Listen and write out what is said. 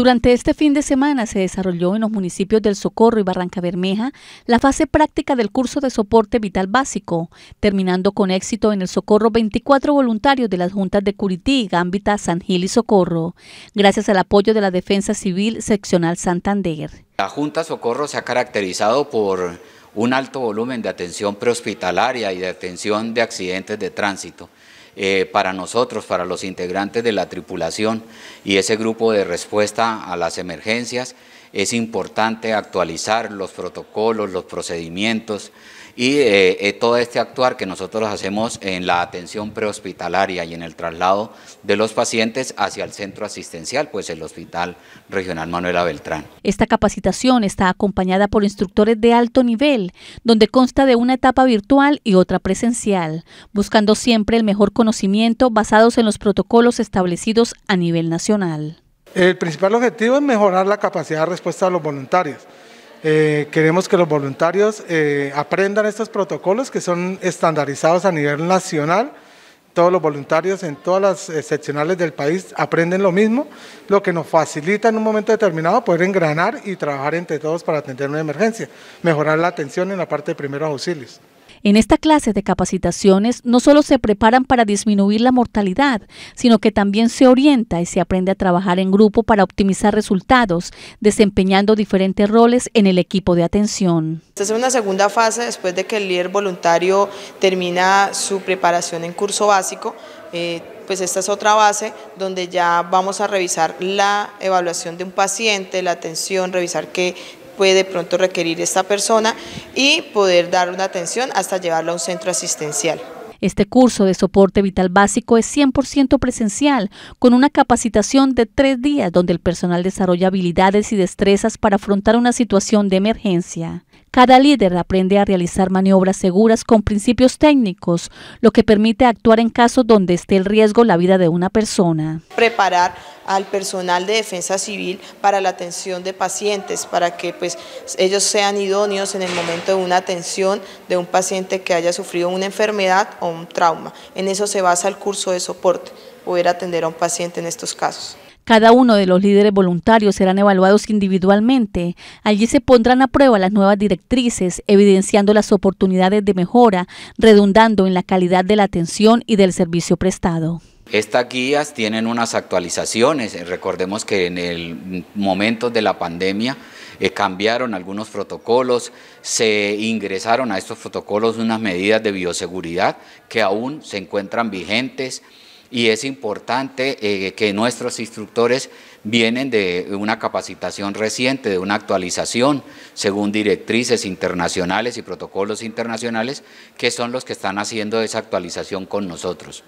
Durante este fin de semana se desarrolló en los municipios del Socorro y Barranca Bermeja la fase práctica del curso de soporte vital básico, terminando con éxito en el Socorro 24 voluntarios de las juntas de Curití, Gámbita, San Gil y Socorro, gracias al apoyo de la Defensa Civil Seccional Santander. La Junta Socorro se ha caracterizado por un alto volumen de atención prehospitalaria y de atención de accidentes de tránsito. Eh, para nosotros, para los integrantes de la tripulación y ese grupo de respuesta a las emergencias es importante actualizar los protocolos, los procedimientos y eh, eh, todo este actuar que nosotros hacemos en la atención prehospitalaria y en el traslado de los pacientes hacia el centro asistencial, pues el Hospital Regional Manuela Beltrán. Esta capacitación está acompañada por instructores de alto nivel, donde consta de una etapa virtual y otra presencial, buscando siempre el mejor conocimiento basados en los protocolos establecidos a nivel nacional. El principal objetivo es mejorar la capacidad de respuesta de los voluntarios. Eh, queremos que los voluntarios eh, aprendan estos protocolos que son estandarizados a nivel nacional. Todos los voluntarios en todas las eh, seccionales del país aprenden lo mismo, lo que nos facilita en un momento determinado poder engranar y trabajar entre todos para atender una emergencia, mejorar la atención en la parte de primeros auxilios. En esta clase de capacitaciones no solo se preparan para disminuir la mortalidad, sino que también se orienta y se aprende a trabajar en grupo para optimizar resultados, desempeñando diferentes roles en el equipo de atención. Esta es una segunda fase después de que el líder voluntario termina su preparación en curso básico. Eh, pues esta es otra base donde ya vamos a revisar la evaluación de un paciente, la atención, revisar que puede pronto requerir esta persona y poder dar una atención hasta llevarla a un centro asistencial. Este curso de soporte vital básico es 100% presencial, con una capacitación de tres días donde el personal desarrolla habilidades y destrezas para afrontar una situación de emergencia. Cada líder aprende a realizar maniobras seguras con principios técnicos, lo que permite actuar en casos donde esté el riesgo la vida de una persona. Preparar al personal de defensa civil para la atención de pacientes, para que pues, ellos sean idóneos en el momento de una atención de un paciente que haya sufrido una enfermedad o un trauma. En eso se basa el curso de soporte poder atender a un paciente en estos casos. Cada uno de los líderes voluntarios serán evaluados individualmente. Allí se pondrán a prueba las nuevas directrices, evidenciando las oportunidades de mejora, redundando en la calidad de la atención y del servicio prestado. Estas guías tienen unas actualizaciones. Recordemos que en el momento de la pandemia eh, cambiaron algunos protocolos, se ingresaron a estos protocolos unas medidas de bioseguridad que aún se encuentran vigentes y es importante eh, que nuestros instructores vienen de una capacitación reciente, de una actualización según directrices internacionales y protocolos internacionales que son los que están haciendo esa actualización con nosotros.